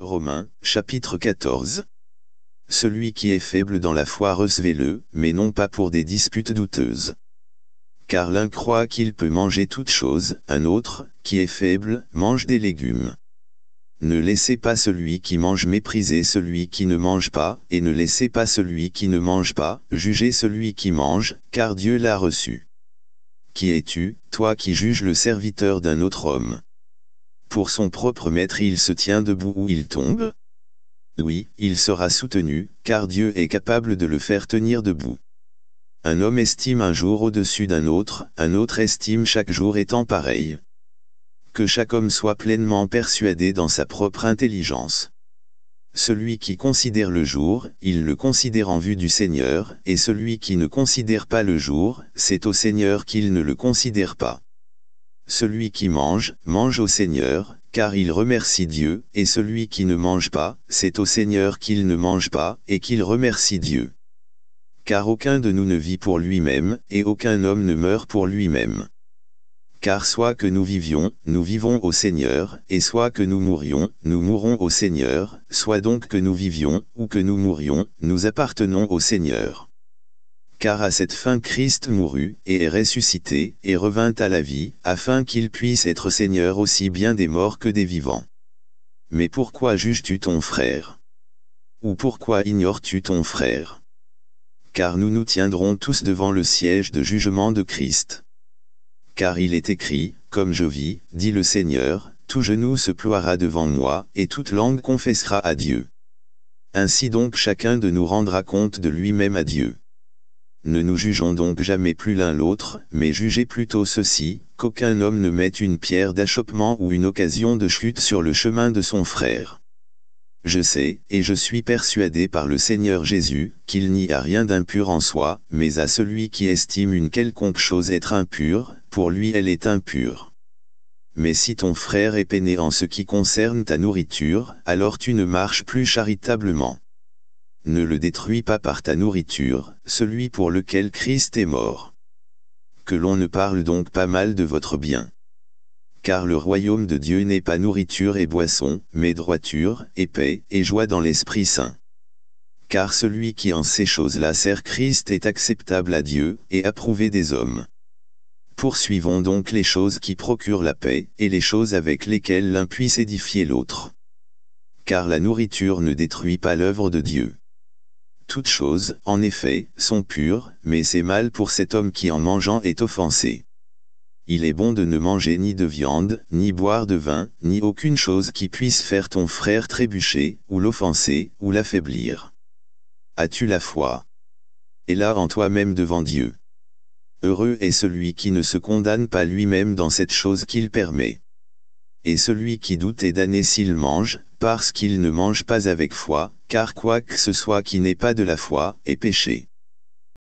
Romains, chapitre 14. Celui qui est faible dans la foi recevez-le, mais non pas pour des disputes douteuses. Car l'un croit qu'il peut manger toute chose, un autre, qui est faible, mange des légumes. Ne laissez pas celui qui mange mépriser celui qui ne mange pas, et ne laissez pas celui qui ne mange pas, juger celui qui mange, car Dieu l'a reçu. Qui es-tu, toi qui juges le serviteur d'un autre homme pour son propre maître il se tient debout ou il tombe Oui, il sera soutenu, car Dieu est capable de le faire tenir debout. Un homme estime un jour au-dessus d'un autre, un autre estime chaque jour étant pareil. Que chaque homme soit pleinement persuadé dans sa propre intelligence. Celui qui considère le jour, il le considère en vue du Seigneur, et celui qui ne considère pas le jour, c'est au Seigneur qu'il ne le considère pas. Celui qui mange, mange au Seigneur, car il remercie Dieu, et celui qui ne mange pas, c'est au Seigneur qu'il ne mange pas, et qu'il remercie Dieu. Car aucun de nous ne vit pour lui-même, et aucun homme ne meurt pour lui-même. Car soit que nous vivions, nous vivons au Seigneur, et soit que nous mourions, nous mourons au Seigneur, soit donc que nous vivions, ou que nous mourions, nous appartenons au Seigneur car à cette fin Christ mourut, et est ressuscité, et revint à la vie, afin qu'il puisse être Seigneur aussi bien des morts que des vivants. Mais pourquoi juges-tu ton frère Ou pourquoi ignores-tu ton frère Car nous nous tiendrons tous devant le siège de jugement de Christ. Car il est écrit, Comme je vis, dit le Seigneur, tout genou se ploiera devant moi, et toute langue confessera à Dieu. Ainsi donc chacun de nous rendra compte de lui-même à Dieu. Ne nous jugeons donc jamais plus l'un l'autre, mais jugez plutôt ceci, qu'aucun homme ne mette une pierre d'achoppement ou une occasion de chute sur le chemin de son frère. Je sais, et je suis persuadé par le Seigneur Jésus, qu'il n'y a rien d'impur en soi, mais à celui qui estime une quelconque chose être impure, pour lui elle est impure. Mais si ton frère est peiné en ce qui concerne ta nourriture, alors tu ne marches plus charitablement ne le détruis pas par ta nourriture, celui pour lequel Christ est mort. Que l'on ne parle donc pas mal de votre bien. Car le royaume de Dieu n'est pas nourriture et boisson, mais droiture, et paix, et joie dans l'Esprit Saint. Car celui qui en ces choses-là sert Christ est acceptable à Dieu, et approuvé des hommes. Poursuivons donc les choses qui procurent la paix, et les choses avec lesquelles l'un puisse édifier l'autre. Car la nourriture ne détruit pas l'œuvre de Dieu. Toutes choses, en effet, sont pures, mais c'est mal pour cet homme qui en mangeant est offensé. Il est bon de ne manger ni de viande, ni boire de vin, ni aucune chose qui puisse faire ton frère trébucher, ou l'offenser, ou l'affaiblir. As-tu la foi Et là en toi-même devant Dieu. Heureux est celui qui ne se condamne pas lui-même dans cette chose qu'il permet. Et celui qui doute est damné s'il mange, parce qu'il ne mange pas avec foi, car quoi que ce soit qui n'est pas de la foi est péché.